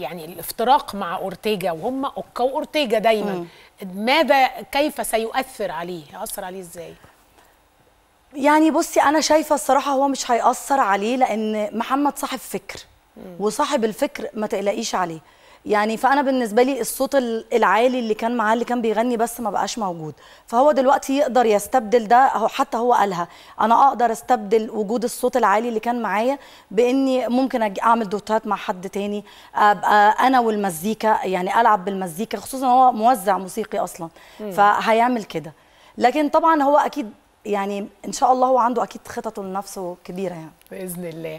يعني الافتراق مع اورتيجا وهم اوكا واورتيجا دايما ماذا كيف سيؤثر عليه هيأثر عليه ازاي يعني بصي انا شايفه الصراحه هو مش هيأثر عليه لان محمد صاحب فكر وصاحب الفكر ما تقلقيش عليه يعني فانا بالنسبه لي الصوت العالي اللي كان معاه اللي كان بيغني بس ما بقاش موجود فهو دلوقتي يقدر يستبدل ده حتى هو قالها انا اقدر استبدل وجود الصوت العالي اللي كان معايا باني ممكن اعمل دوتات مع حد تاني ابقى انا والمزيكا يعني العب بالمزيكا خصوصا هو موزع موسيقي اصلا فهيعمل كده لكن طبعا هو اكيد يعني ان شاء الله هو عنده اكيد خططه لنفسه كبيره يعني باذن الله